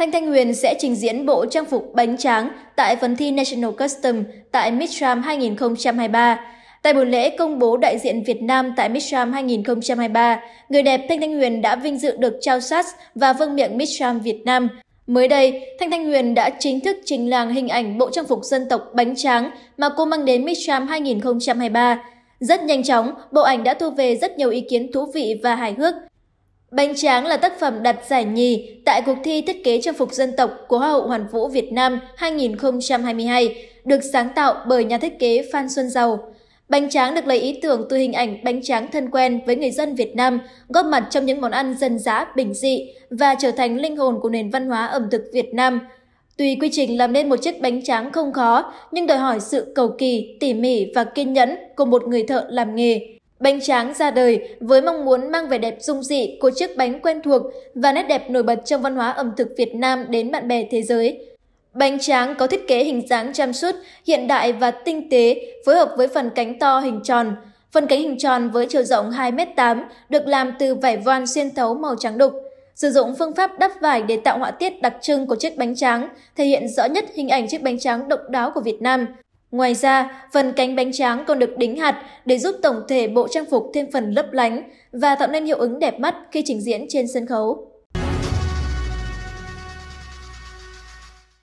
Thanh Thanh Huyền sẽ trình diễn bộ trang phục bánh tráng tại phần thi National Custom tại Midram 2023. Tại buổi lễ công bố đại diện Việt Nam tại Midram 2023, người đẹp Thanh Thanh Huyền đã vinh dự được trao sats và vương miệng Midram Việt Nam. Mới đây, Thanh Thanh Huyền đã chính thức trình làng hình ảnh bộ trang phục dân tộc bánh tráng mà cô mang đến Midram 2023. Rất nhanh chóng, bộ ảnh đã thu về rất nhiều ý kiến thú vị và hài hước. Bánh tráng là tác phẩm đặt giải nhì tại cuộc thi thiết kế trang phục dân tộc của Hoa hậu Hoàn vũ Việt Nam 2022, được sáng tạo bởi nhà thiết kế Phan Xuân Giàu. Bánh tráng được lấy ý tưởng từ hình ảnh bánh tráng thân quen với người dân Việt Nam, góp mặt trong những món ăn dân dã bình dị và trở thành linh hồn của nền văn hóa ẩm thực Việt Nam. Tuy quy trình làm nên một chiếc bánh tráng không khó, nhưng đòi hỏi sự cầu kỳ, tỉ mỉ và kiên nhẫn của một người thợ làm nghề. Bánh tráng ra đời với mong muốn mang vẻ đẹp dung dị của chiếc bánh quen thuộc và nét đẹp nổi bật trong văn hóa ẩm thực Việt Nam đến bạn bè thế giới. Bánh tráng có thiết kế hình dáng chăm sút, hiện đại và tinh tế, phối hợp với phần cánh to hình tròn. Phần cánh hình tròn với chiều rộng 2m8 được làm từ vải voan xuyên thấu màu trắng đục. Sử dụng phương pháp đắp vải để tạo họa tiết đặc trưng của chiếc bánh tráng, thể hiện rõ nhất hình ảnh chiếc bánh tráng độc đáo của Việt Nam. Ngoài ra, phần cánh bánh tráng còn được đính hạt để giúp tổng thể bộ trang phục thêm phần lấp lánh và tạo nên hiệu ứng đẹp mắt khi trình diễn trên sân khấu.